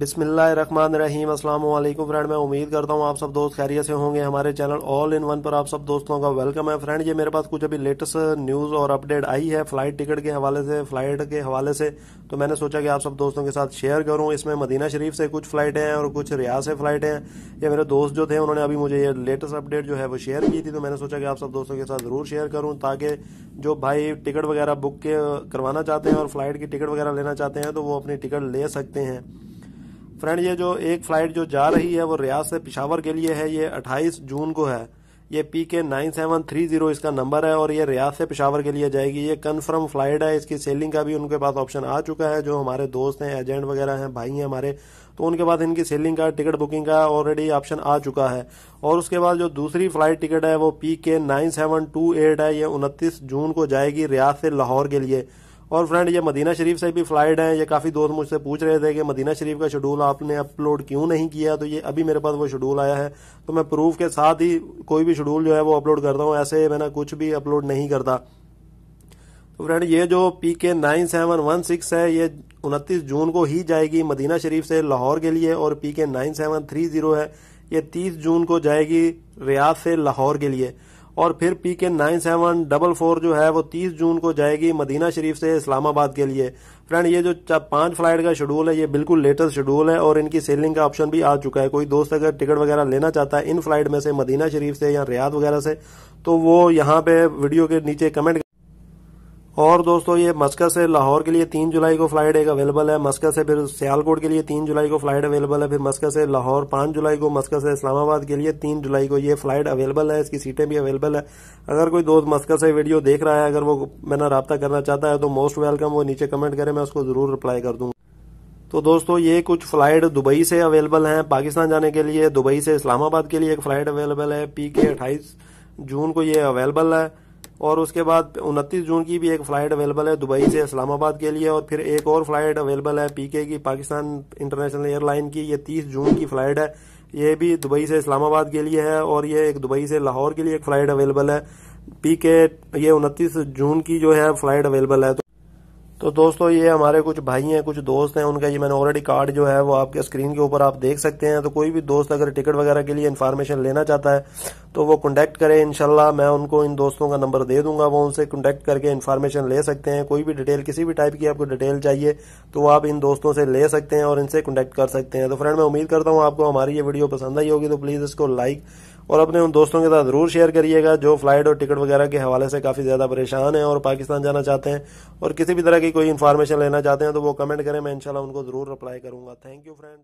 बिसमीम अस्सलाम वालेकुम फ्रेंड मैं उम्मीद करता हूँ आप सब दोस्त खैरियत से होंगे हमारे चैनल ऑल इन वन पर आप सब दोस्तों का वेलकम है फ्रेंड ये मेरे पास कुछ अभी लेटेस्ट न्यूज़ और अपडेट आई है फ़्लाइट टिकट के हवाले से फ़्लाइट के हवाले से तो मैंने सोचा कि आप सब दोस्तों के साथ शेयर करूँ इसमें मदीना शरीफ से कुछ फ़्लाइटें हैं और कुछ रियाज से फ़्लाइटें हैं ये मेरे दोस्त जो थे उन्होंने अभी मुझे ये लेटेस्ट अपडेट जो है वो शेयर की थी तो मैंने सोचा कि आप सब दोस्तों के साथ ज़रूर शेयर करूँ ताकि जो भाई टिकट वगैरह बुक करवाना चाहते हैं और फ़्लाइट की टिकट वगैरह लेना चाहते हैं तो वो अपनी टिकट ले सकते हैं फ्रेंड ये जो एक फ्लाइट जो जा रही है वो रियाज से पिशावर के लिए है ये 28 जून को है ये P K nine seven three zero इसका नंबर है और ये रियाज से पिशावर के लिए जाएगी ये कन्फर्म फ्लाइट है इसकी सेलिंग का भी उनके पास ऑप्शन आ चुका है जो हमारे दोस्त हैं एजेंट वगैरह हैं भाई हैं हमारे तो उनके पास इनकी सेलिंग का टिकट बुकिंग का ऑलरेडी ऑप्शन आ चुका है और उसके बाद जो दूसरी फ्लाइट टिकट है वो P K nine seven to eight है ये उनतीस जून को जाएगी रियाज से लाहौर के लिए और फ्रेंड ये मदीना शरीफ से भी फ्लाइट है ये काफ़ी दोस्त मुझसे पूछ रहे थे कि मदीना शरीफ का शेड्यूल आपने अपलोड क्यों नहीं किया तो ये अभी मेरे पास वो शेड्यूल आया है तो मैं प्रूफ के साथ ही कोई भी शेड्यूल जो है वो अपलोड करता हूँ ऐसे मैंने कुछ भी अपलोड नहीं करता तो फ्रेंड ये जो P K nine seven one six है ये उनतीस जून को ही जाएगी मदीना शरीफ से लाहौर के लिए और P K nine seven three zero है ये तीस जून को जाएगी रियाद से लाहौर के लिए और फिर P K nine seven double four जो है वो तीस जून को जाएगी मदीना शरीफ से इस्लामाबाद के लिए फ्रेंड ये जो पांच फ्लाइट का शेड्यूल है ये बिल्कुल लेटेस्ट शेड्यूल है और इनकी सेलिंग का ऑप्शन भी आ चुका है कोई दोस्त अगर टिकट वगैरह लेना चाहता है इन फ्लाइट में से मदीना शरीफ से या रियाद वगैरह से तो वो यहाँ पे वीडियो के नीचे कमेंट और दोस्तों ये मस्कत से लाहौर के लिए तीन जुलाई को फ्लाइट एक अवेलेबल है मस्कत से फिर सियालकोट के लिए तीन जुलाई को फ्लाइट अवेलेबल है फिर मस्कत से लाहौर पाँच जुलाई को मस्कत से इस्लामाबाद के लिए तीन जुलाई को ये फ्लाइट अवेलेबल है इसकी सीटें भी अवेलेबल है अगर कोई दोस्त मस्कत से वीडियो देख रहा है अगर वो मैंने रबता करना चाहता है तो मोस्ट वेलकम वो नीचे कमेंट करें मैं उसको ज़रूर रिप्लाई कर दूंगा तो दोस्तों ये कुछ फ्लाइट दुबई से अवेलेबल हैं पाकिस्तान जाने के लिए दुबई से इस्लामाबाद के लिए एक फ़्लाइट अवेलेबल है पी के अट्ठाईस जून को ये अवेलेबल है और उसके बाद 29 जून की भी एक फ्लाइट अवेलेबल है दुबई से इस्लामाबाद के लिए और फिर एक और फ्लाइट अवेलेबल है पीके की पाकिस्तान इंटरनेशनल एयरलाइन की ये 30 जून की फ्लाइट है ये भी दुबई से इस्लामाबाद के लिए है और ये एक दुबई से लाहौर के लिए एक फ्लाइट अवेलेबल है पीके ये 29 जून की जो है फ्लाइट अवेलेबल है तो तो दोस्तों ये हमारे कुछ भाई हैं कुछ दोस्त हैं उनका ये मैंने ऑलरेडी कार्ड जो है वो आपके स्क्रीन के ऊपर आप देख सकते हैं तो कोई भी दोस्त अगर टिकट वगैरह के लिए इन्फॉर्मेशन लेना चाहता है तो वो कॉन्टैक्ट करें इनशाला मैं उनको इन दोस्तों का नंबर दे दूंगा वो उनसे कॉन्टैक्ट करके इन्फॉर्मेशन ले सकते हैं कोई भी डिटेल किसी भी टाइप की आपको डिटेल चाहिए तो आप इन दोस्तों से ले सकते हैं और इनसे कॉन्टैक्ट कर सकते हैं तो फ्रेंड मैं उम्मीद करता हूँ आपको हमारी ये वीडियो पसंद आई होगी तो प्लीज़ इसको लाइक और अपने उन दोस्तों के साथ ज़रूर शेयर करिएगा जो फ्लाइट और टिकट वगैरह के हवाले से काफ़ी ज़्यादा परेशान हैं और पाकिस्तान जाना चाहते हैं और किसी भी तरह की कोई इन्फॉर्मेशन लेना चाहते हैं तो वो कमेंट करें मैं इनशाला उनको ज़रूर रिप्लाई करूँगा थैंक यू फ्रेंड